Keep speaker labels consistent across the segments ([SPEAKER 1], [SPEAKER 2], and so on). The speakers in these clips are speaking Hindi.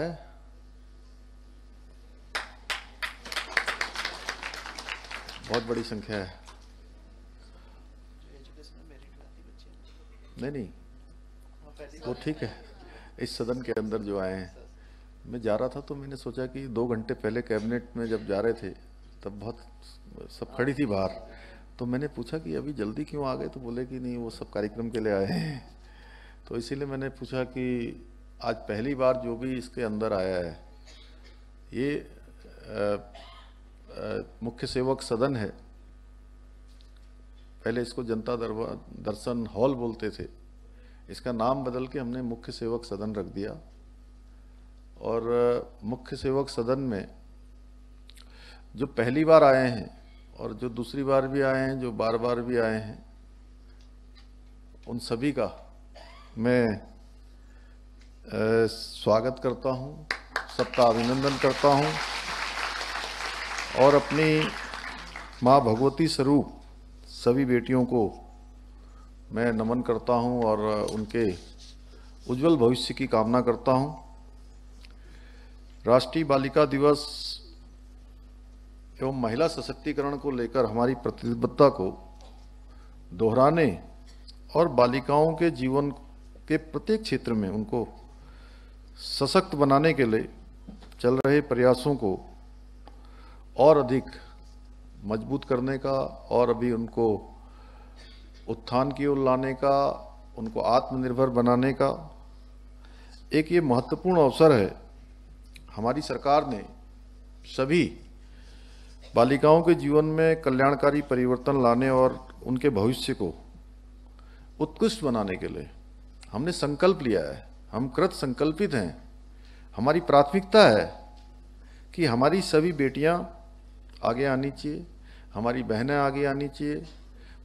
[SPEAKER 1] बहुत बड़ी संख्या है नहीं नहीं वो ठीक है इस सदन के अंदर जो आए हैं मैं जा रहा था तो मैंने सोचा कि दो घंटे पहले कैबिनेट में जब जा रहे थे तब बहुत सब खड़ी थी बाहर तो मैंने पूछा कि अभी जल्दी क्यों आ गए तो बोले कि नहीं वो सब कार्यक्रम के लिए आए हैं तो इसीलिए मैंने पूछा कि आज पहली बार जो भी इसके अंदर आया है ये मुख्य सेवक सदन है पहले इसको जनता दर्शन हॉल बोलते थे इसका नाम बदल के हमने मुख्य सेवक सदन रख दिया और मुख्य सेवक सदन में जो पहली बार आए हैं और जो दूसरी बार भी आए हैं जो बार बार भी आए हैं उन सभी का मैं स्वागत करता हूँ सबका अभिनंदन करता हूँ और अपनी माँ भगवती स्वरूप सभी बेटियों को मैं नमन करता हूँ और उनके उज्जवल भविष्य की कामना करता हूँ राष्ट्रीय बालिका दिवस एवं महिला सशक्तिकरण को लेकर हमारी प्रतिबद्धता को दोहराने और बालिकाओं के जीवन के प्रत्येक क्षेत्र में उनको सशक्त बनाने के लिए चल रहे प्रयासों को और अधिक मजबूत करने का और अभी उनको उत्थान की ओर लाने का उनको आत्मनिर्भर बनाने का एक ये महत्वपूर्ण अवसर है हमारी सरकार ने सभी बालिकाओं के जीवन में कल्याणकारी परिवर्तन लाने और उनके भविष्य को उत्कृष्ट बनाने के लिए हमने संकल्प लिया है हम कृत संकल्पित हैं हमारी प्राथमिकता है कि हमारी सभी बेटियां आगे आनी चाहिए हमारी बहनें आगे आनी चाहिए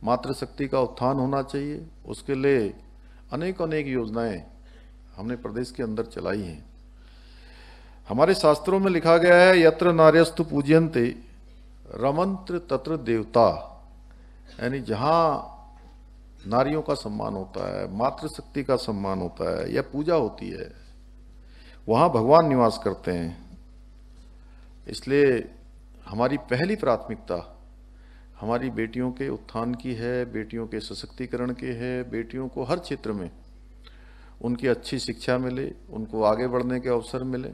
[SPEAKER 1] मातृशक्ति का उत्थान होना चाहिए उसके लिए अनेक अनेक योजनाएं हमने प्रदेश के अंदर चलाई हैं हमारे शास्त्रों में लिखा गया है यत्र नार्यस्तु पूजयंते रमंत्र तत्र देवता यानी जहाँ नारियों का सम्मान होता है मातृशक्ति का सम्मान होता है या पूजा होती है वहाँ भगवान निवास करते हैं इसलिए हमारी पहली प्राथमिकता हमारी बेटियों के उत्थान की है बेटियों के सशक्तिकरण के है बेटियों को हर क्षेत्र में उनकी अच्छी शिक्षा मिले उनको आगे बढ़ने के अवसर मिले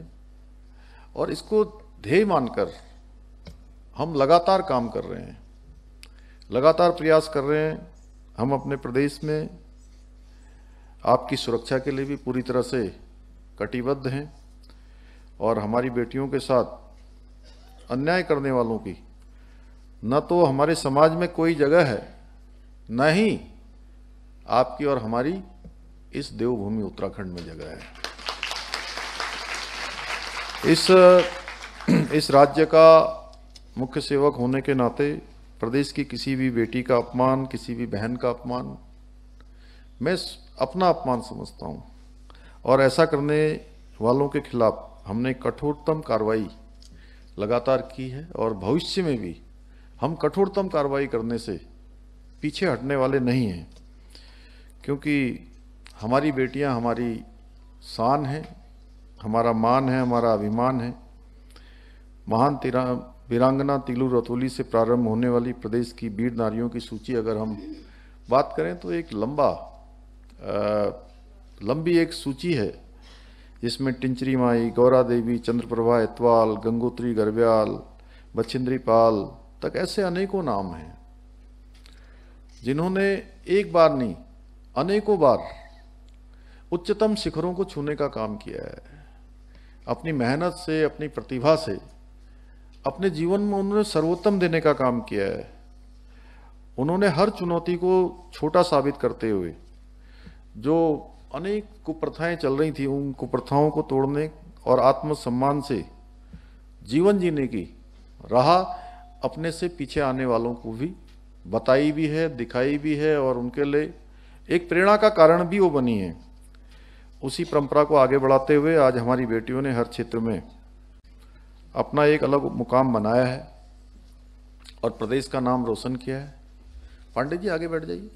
[SPEAKER 1] और इसको ध्येय मानकर हम लगातार काम कर रहे हैं लगातार प्रयास कर रहे हैं हम अपने प्रदेश में आपकी सुरक्षा के लिए भी पूरी तरह से कटिबद्ध हैं और हमारी बेटियों के साथ अन्याय करने वालों की न तो हमारे समाज में कोई जगह है न ही आपकी और हमारी इस देवभूमि उत्तराखंड में जगह है इस इस राज्य का मुख्य सेवक होने के नाते प्रदेश की किसी भी बेटी का अपमान किसी भी बहन का अपमान मैं अपना अपमान समझता हूँ और ऐसा करने वालों के खिलाफ हमने कठोरतम कार्रवाई लगातार की है और भविष्य में भी हम कठोरतम कार्रवाई करने से पीछे हटने वाले नहीं हैं क्योंकि हमारी बेटियां हमारी शान हैं हमारा मान है हमारा अभिमान है महान तिरा वीरांगना तिलू रतौली से प्रारंभ होने वाली प्रदेश की वीर नारियों की सूची अगर हम बात करें तो एक लंबा आ, लंबी एक सूची है जिसमें टिंचरी माई गौरा देवी चंद्रप्रभा इतवाल गंगोत्री गरव्याल बछिंद्री पाल तक ऐसे अनेकों नाम हैं जिन्होंने एक बार नहीं अनेकों बार उच्चतम शिखरों को छूने का काम किया है अपनी मेहनत से अपनी प्रतिभा से अपने जीवन में उन्होंने सर्वोत्तम देने का काम किया है उन्होंने हर चुनौती को छोटा साबित करते हुए जो अनेक कुप्रथाएं चल रही थी उन कुप्रथाओं को तोड़ने और आत्मसम्मान से जीवन जीने की राह अपने से पीछे आने वालों को भी बताई भी है दिखाई भी है और उनके लिए एक प्रेरणा का कारण भी वो बनी है उसी परंपरा को आगे बढ़ाते हुए आज हमारी बेटियों ने हर क्षेत्र में अपना एक अलग मुकाम बनाया है और प्रदेश का नाम रोशन किया है पांडे जी आगे बैठ जाइए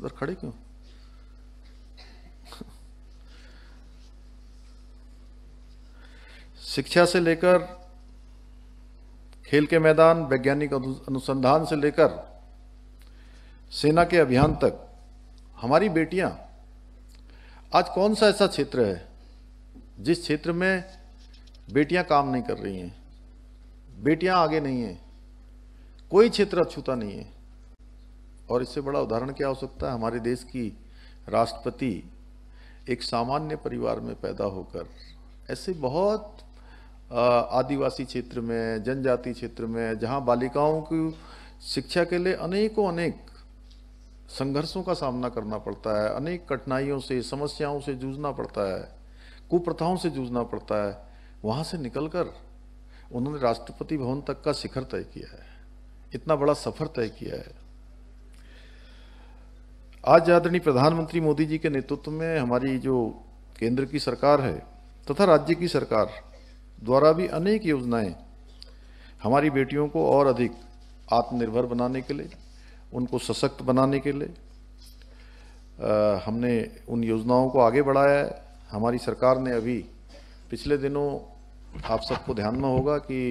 [SPEAKER 1] उधर खड़े क्यों शिक्षा से लेकर खेल के मैदान वैज्ञानिक अनुसंधान से लेकर सेना के अभियान तक हमारी बेटियां आज कौन सा ऐसा क्षेत्र है जिस क्षेत्र में बेटियां काम नहीं कर रही हैं बेटियां आगे नहीं हैं कोई क्षेत्र अछूता नहीं है और इससे बड़ा उदाहरण क्या हो सकता है हमारे देश की राष्ट्रपति एक सामान्य परिवार में पैदा होकर ऐसे बहुत आदिवासी क्षेत्र में जनजाति क्षेत्र में जहां बालिकाओं की शिक्षा के लिए अनेकों अनेक संघर्षों का सामना करना पड़ता है अनेक कठिनाइयों से समस्याओं से जूझना पड़ता है कुप्रथाओं से जूझना पड़ता है वहाँ से निकलकर उन्होंने राष्ट्रपति भवन तक का शिखर तय किया है इतना बड़ा सफर तय किया है आज आदरणीय प्रधानमंत्री मोदी जी के नेतृत्व में हमारी जो केंद्र की सरकार है तथा राज्य की सरकार द्वारा भी अनेक योजनाएं हमारी बेटियों को और अधिक आत्मनिर्भर बनाने के लिए उनको सशक्त बनाने के लिए आ, हमने उन योजनाओं को आगे बढ़ाया है हमारी सरकार ने अभी पिछले दिनों आप सबको ध्यान में होगा कि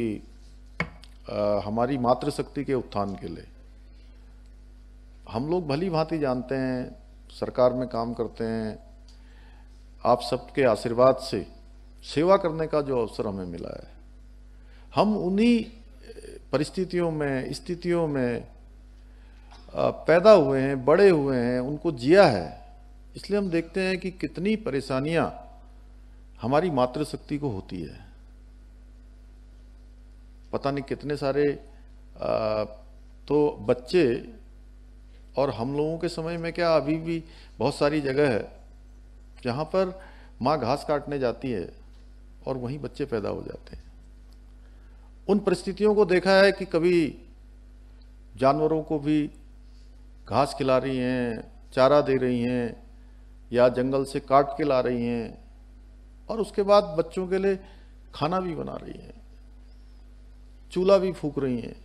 [SPEAKER 1] आ, हमारी मातृशक्ति के उत्थान के लिए हम लोग भली भांति जानते हैं सरकार में काम करते हैं आप सबके आशीर्वाद से सेवा करने का जो अवसर हमें मिला है हम उन्हीं परिस्थितियों में स्थितियों में पैदा हुए हैं बड़े हुए हैं उनको जिया है इसलिए हम देखते हैं कि कितनी परेशानियां हमारी मातृशक्ति को होती है पता नहीं कितने सारे आ, तो बच्चे और हम लोगों के समय में क्या अभी भी बहुत सारी जगह है जहाँ पर माँ घास काटने जाती है और वहीं बच्चे पैदा हो जाते हैं उन परिस्थितियों को देखा है कि कभी जानवरों को भी घास खिला रही हैं चारा दे रही हैं या जंगल से काट के ला रही हैं और उसके बाद बच्चों के लिए खाना भी बना रही हैं चूल्हा भी फूक रही हैं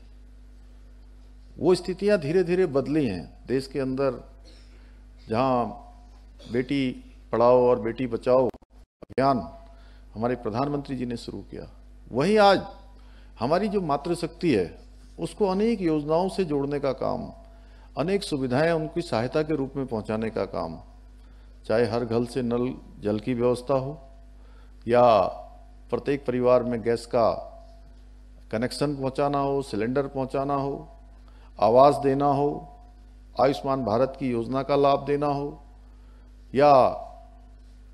[SPEAKER 1] वो स्थितियां धीरे धीरे बदली हैं देश के अंदर जहां बेटी पढ़ाओ और बेटी बचाओ अभियान हमारे प्रधानमंत्री जी ने शुरू किया वहीं आज हमारी जो मातृशक्ति है उसको अनेक योजनाओं से जोड़ने का काम अनेक सुविधाएं उनकी सहायता के रूप में पहुंचाने का काम चाहे हर घर से नल जल की व्यवस्था हो या प्रत्येक परिवार में गैस का कनेक्शन पहुंचाना हो सिलेंडर पहुंचाना हो आवास देना हो आयुष्मान भारत की योजना का लाभ देना हो या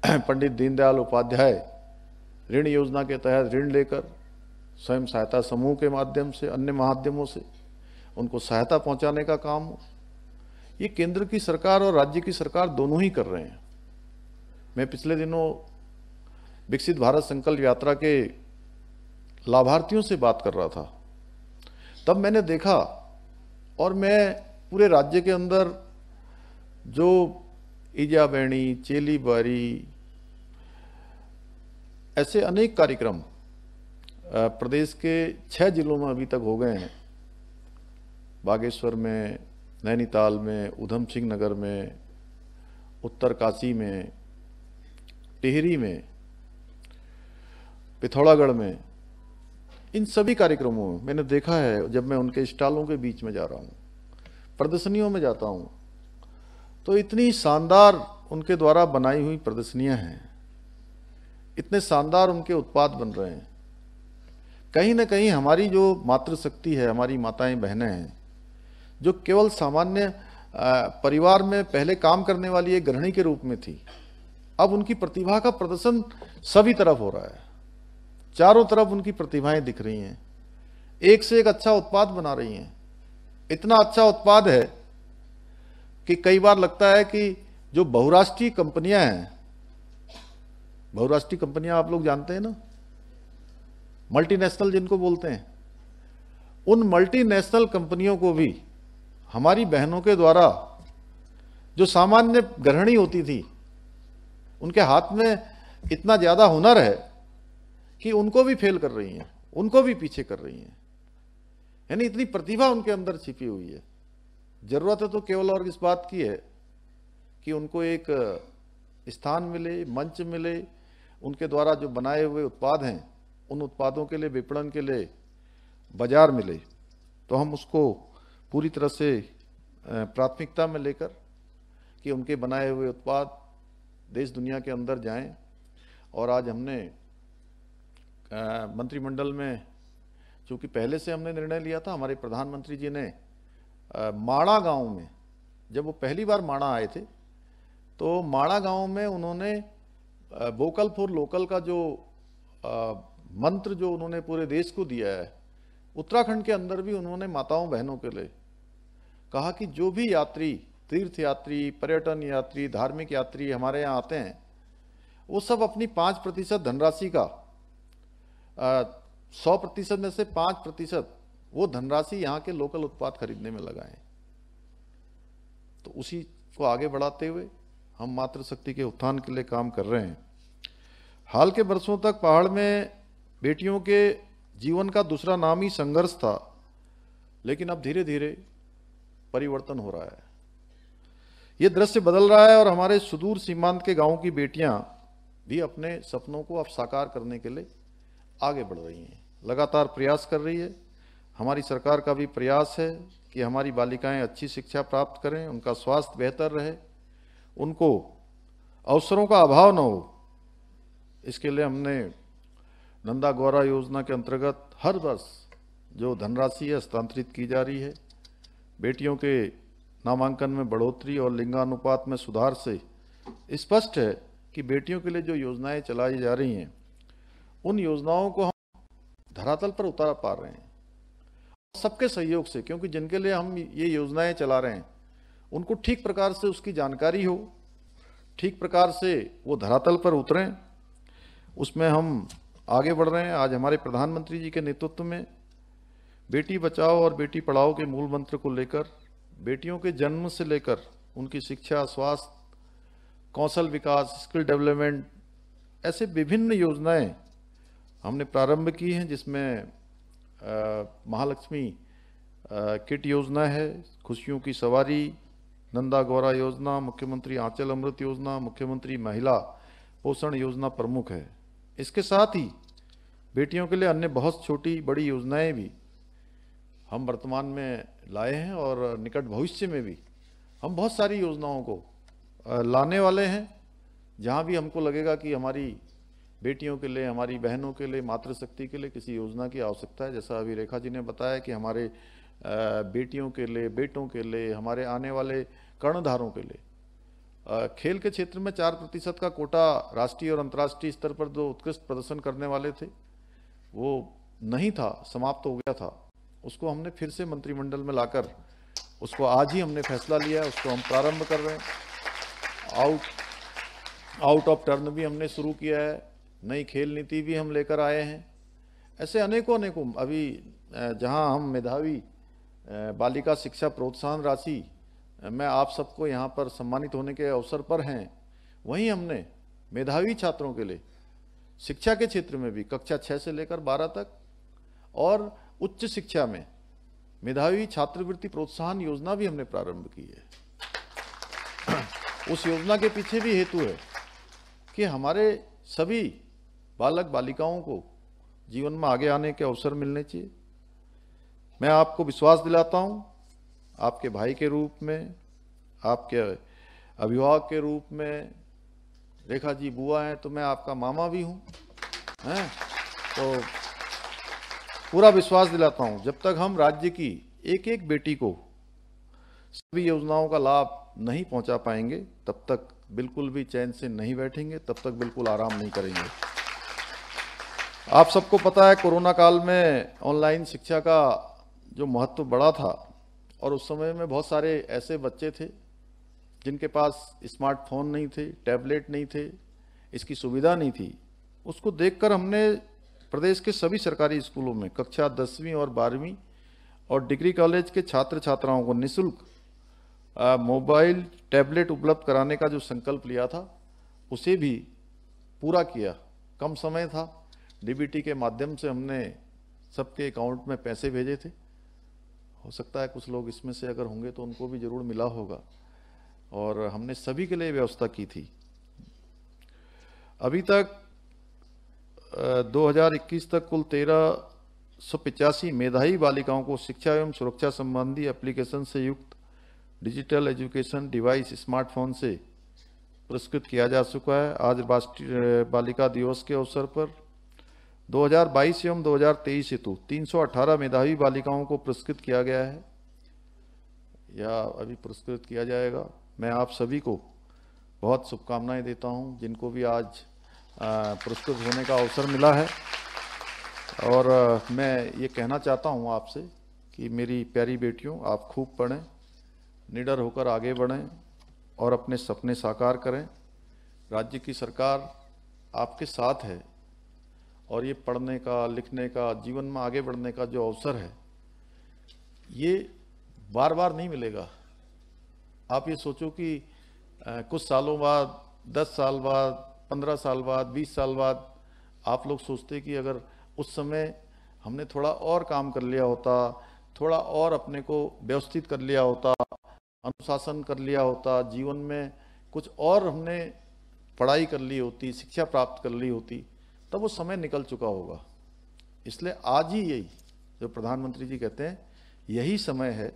[SPEAKER 1] पंडित दीनदयाल उपाध्याय ऋण योजना के तहत ऋण लेकर स्वयं सहायता समूह के माध्यम से अन्य माध्यमों से उनको सहायता पहुंचाने का काम हो ये केंद्र की सरकार और राज्य की सरकार दोनों ही कर रहे हैं मैं पिछले दिनों विकसित भारत संकल्प यात्रा के लाभार्थियों से बात कर रहा था तब मैंने देखा और मैं पूरे राज्य के अंदर जो ईजाबैणी चेलीबारी ऐसे अनेक कार्यक्रम प्रदेश के छः जिलों में अभी तक हो गए हैं बागेश्वर में नैनीताल में उधम सिंह नगर में उत्तरकाशी में टिहरी में पिथौरागढ़ में इन सभी कार्यक्रमों में मैंने देखा है जब मैं उनके स्टालों के बीच में जा रहा हूँ प्रदर्शनियों में जाता हूँ तो इतनी शानदार उनके द्वारा बनाई हुई प्रदर्शनियाँ हैं इतने शानदार उनके उत्पाद बन रहे हैं कहीं ना कहीं हमारी जो मातृशक्ति है हमारी माताएं बहनें हैं जो केवल सामान्य परिवार में पहले काम करने वाली एक गृहिणी के रूप में थी अब उनकी प्रतिभा का प्रदर्शन सभी तरफ हो रहा है चारों तरफ उनकी प्रतिभाएं दिख रही हैं एक से एक अच्छा उत्पाद बना रही हैं इतना अच्छा उत्पाद है कि कई बार लगता है कि जो बहुराष्ट्रीय कंपनियां हैं बहुराष्ट्रीय कंपनियां आप लोग जानते हैं ना मल्टीनेशनल जिनको बोलते हैं उन मल्टीनेशनल कंपनियों को भी हमारी बहनों के द्वारा जो सामान्य ग्रहणी होती थी उनके हाथ में इतना ज़्यादा हुनर है कि उनको भी फेल कर रही हैं उनको भी पीछे कर रही हैं यानी इतनी प्रतिभा उनके अंदर छिपी हुई है जरूरत है तो केवल और इस बात की है कि उनको एक स्थान मिले मंच मिले उनके द्वारा जो बनाए हुए उत्पाद हैं उन उत्पादों के लिए विपणन के लिए बाजार मिले तो हम उसको पूरी तरह से प्राथमिकता में लेकर कि उनके बनाए हुए उत्पाद देश दुनिया के अंदर जाएं और आज हमने मंत्रिमंडल में चूँकि पहले से हमने निर्णय लिया था हमारे प्रधानमंत्री जी ने माड़ा गांव में जब वो पहली बार माड़ा आए थे तो माड़ा गांव में उन्होंने वोकल फॉर लोकल का जो आ, मंत्र जो उन्होंने पूरे देश को दिया है उत्तराखंड के अंदर भी उन्होंने माताओं बहनों के लिए कहा कि जो भी यात्री तीर्थ यात्री पर्यटन यात्री धार्मिक यात्री हमारे यहाँ आते हैं वो सब अपनी पाँच प्रतिशत धनराशि का सौ प्रतिशत में से पांच प्रतिशत वो धनराशि यहाँ के लोकल उत्पाद खरीदने में लगाएं तो उसी को आगे बढ़ाते हुए हम मातृशक्ति के उत्थान के लिए काम कर रहे हैं हाल के वर्षों तक पहाड़ में बेटियों के जीवन का दूसरा नाम ही संघर्ष था लेकिन अब धीरे धीरे परिवर्तन हो रहा है ये दृश्य बदल रहा है और हमारे सुदूर सीमांत के गांव की बेटियां भी अपने सपनों को अब साकार करने के लिए आगे बढ़ रही हैं लगातार प्रयास कर रही है हमारी सरकार का भी प्रयास है कि हमारी बालिकाएं अच्छी शिक्षा प्राप्त करें उनका स्वास्थ्य बेहतर रहे उनको अवसरों का अभाव न हो इसके लिए हमने नंदा गौरा योजना के अंतर्गत हर वर्ष जो धनराशि है हस्तांतरित की जा रही है बेटियों के नामांकन में बढ़ोतरी और लिंगानुपात में सुधार से स्पष्ट है कि बेटियों के लिए जो योजनाएं चलाई जा रही हैं उन योजनाओं को हम धरातल पर उतार पा रहे हैं सबके सहयोग से क्योंकि जिनके लिए हम ये योजनाएं चला रहे हैं उनको ठीक प्रकार से उसकी जानकारी हो ठीक प्रकार से वो धरातल पर उतरें उसमें हम आगे बढ़ रहे हैं आज हमारे प्रधानमंत्री जी के नेतृत्व में बेटी बचाओ और बेटी पढ़ाओ के मूल मंत्र को लेकर बेटियों के जन्म से लेकर उनकी शिक्षा स्वास्थ्य कौशल विकास स्किल डेवलपमेंट ऐसे विभिन्न योजनाएं हमने प्रारंभ की है जिसमें महालक्ष्मी किट योजना है खुशियों की सवारी नंदा गौरा योजना मुख्यमंत्री आंचल अमृत योजना मुख्यमंत्री महिला पोषण योजना प्रमुख है इसके साथ ही बेटियों के लिए अन्य बहुत छोटी बड़ी योजनाएं भी हम वर्तमान में लाए हैं और निकट भविष्य में भी हम बहुत सारी योजनाओं को लाने वाले हैं जहां भी हमको लगेगा कि हमारी बेटियों के लिए हमारी बहनों के लिए मातृशक्ति के लिए किसी योजना की आवश्यकता है जैसा अभी रेखा जी ने बताया कि हमारे बेटियों के लिए बेटों के लिए हमारे आने वाले कर्णधारों के लिए खेल के क्षेत्र में चार प्रतिशत का कोटा राष्ट्रीय और अंतर्राष्ट्रीय स्तर पर जो उत्कृष्ट प्रदर्शन करने वाले थे वो नहीं था समाप्त हो गया था उसको हमने फिर से मंत्रिमंडल में लाकर उसको आज ही हमने फैसला लिया है उसको हम प्रारंभ कर रहे हैं आउट आउट ऑफ टर्न भी हमने शुरू किया है नई खेल नीति भी हम लेकर आए हैं ऐसे अनेकों अनेकों अभी जहां हम मेधावी बालिका शिक्षा प्रोत्साहन राशि में आप सबको यहाँ पर सम्मानित होने के अवसर पर हैं वहीं हमने मेधावी छात्रों के लिए शिक्षा के क्षेत्र में भी कक्षा छः से लेकर बारह तक और उच्च शिक्षा में मेधावी छात्रवृत्ति प्रोत्साहन योजना भी हमने प्रारंभ की है उस योजना के पीछे भी हेतु है कि हमारे सभी बालक बालिकाओं को जीवन में आगे आने के अवसर मिलने चाहिए मैं आपको विश्वास दिलाता हूँ आपके भाई के रूप में आपके अभिभावक के रूप में रेखा जी बुआ हैं तो मैं आपका मामा भी हूँ हैं तो पूरा विश्वास दिलाता हूँ जब तक हम राज्य की एक एक बेटी को सभी योजनाओं का लाभ नहीं पहुँचा पाएंगे तब तक बिल्कुल भी चैन से नहीं बैठेंगे तब तक बिल्कुल आराम नहीं करेंगे आप सबको पता है कोरोना काल में ऑनलाइन शिक्षा का जो महत्व बड़ा था और उस समय में बहुत सारे ऐसे बच्चे थे जिनके पास स्मार्टफोन नहीं थे टैबलेट नहीं थे इसकी सुविधा नहीं थी उसको देखकर हमने प्रदेश के सभी सरकारी स्कूलों में कक्षा दसवीं और बारहवीं और डिग्री कॉलेज के छात्र छात्राओं को निःशुल्क मोबाइल टैबलेट उपलब्ध कराने का जो संकल्प लिया था उसे भी पूरा किया कम समय था डीबीटी के माध्यम से हमने सबके अकाउंट में पैसे भेजे थे हो सकता है कुछ लोग इसमें से अगर होंगे तो उनको भी ज़रूर मिला होगा और हमने सभी के लिए व्यवस्था की थी अभी तक 2021 तक कुल तेरह सौ पिचासी मेधाई बालिकाओं को शिक्षा एवं सुरक्षा संबंधी एप्लीकेशन से युक्त डिजिटल एजुकेशन डिवाइस स्मार्टफोन से पुरस्कृत किया जा चुका है आज राष्ट्रीय बालिका दिवस के अवसर पर 2022 एवं 2023 हेतु 318 मेधावी बालिकाओं को पुरस्कृत किया गया है या अभी पुरस्कृत किया जाएगा मैं आप सभी को बहुत शुभकामनाएं देता हूं जिनको भी आज पुरस्कृत होने का अवसर मिला है और मैं ये कहना चाहता हूं आपसे कि मेरी प्यारी बेटियों आप खूब पढ़ें निडर होकर आगे बढ़ें और अपने सपने साकार करें राज्य की सरकार आपके साथ है और ये पढ़ने का लिखने का जीवन में आगे बढ़ने का जो अवसर है ये बार बार नहीं मिलेगा आप ये सोचो कि कुछ सालों बाद दस साल बाद पंद्रह साल बाद बीस साल बाद आप लोग सोचते कि अगर उस समय हमने थोड़ा और काम कर लिया होता थोड़ा और अपने को व्यवस्थित कर लिया होता अनुशासन कर लिया होता जीवन में कुछ और हमने पढ़ाई कर ली होती शिक्षा प्राप्त कर ली होती तब वो समय निकल चुका होगा इसलिए आज ही यही जो प्रधानमंत्री जी कहते हैं यही समय है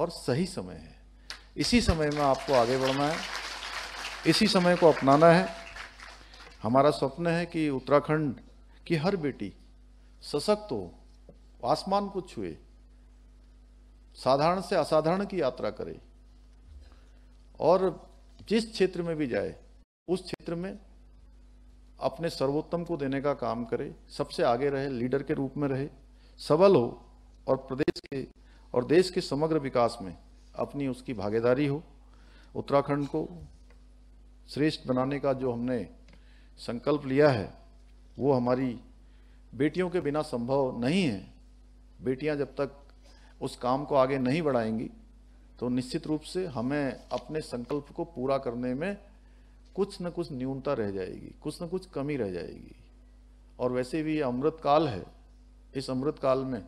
[SPEAKER 1] और सही समय है इसी समय में आपको आगे बढ़ना है इसी समय को अपनाना है हमारा स्वप्न है कि उत्तराखंड की हर बेटी सशक्त हो आसमान को छुए साधारण से असाधारण की यात्रा करे और जिस क्षेत्र में भी जाए उस क्षेत्र में अपने सर्वोत्तम को देने का काम करे सबसे आगे रहे लीडर के रूप में रहे सबल हो और प्रदेश के और देश के समग्र विकास में अपनी उसकी भागीदारी हो उत्तराखंड को श्रेष्ठ बनाने का जो हमने संकल्प लिया है वो हमारी बेटियों के बिना संभव नहीं है बेटियां जब तक उस काम को आगे नहीं बढ़ाएंगी तो निश्चित रूप से हमें अपने संकल्प को पूरा करने में कुछ न कुछ न्यूनता रह जाएगी कुछ न कुछ कमी रह जाएगी और वैसे भी अमृत काल है इस अमृत काल में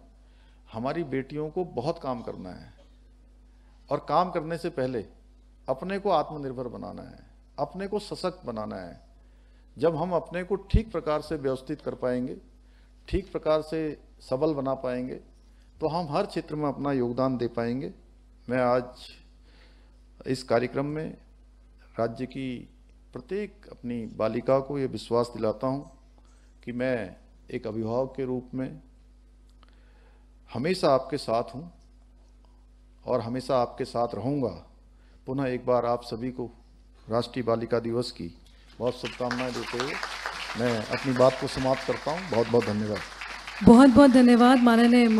[SPEAKER 1] हमारी बेटियों को बहुत काम करना है और काम करने से पहले अपने को आत्मनिर्भर बनाना है अपने को सशक्त बनाना है जब हम अपने को ठीक प्रकार से व्यवस्थित कर पाएंगे ठीक प्रकार से सबल बना पाएंगे तो हम हर क्षेत्र में अपना योगदान दे पाएंगे मैं आज इस कार्यक्रम में राज्य की प्रत्येक अपनी बालिका को ये विश्वास दिलाता हूँ कि मैं एक अभिभावक के रूप में हमेशा आपके साथ हूँ और हमेशा आपके साथ रहूँगा पुनः एक बार आप सभी को राष्ट्रीय बालिका दिवस की बहुत शुभकामनाएं देते हुए मैं अपनी बात को समाप्त करता हूँ बहुत बहुत धन्यवाद बहुत बहुत धन्यवाद माननीय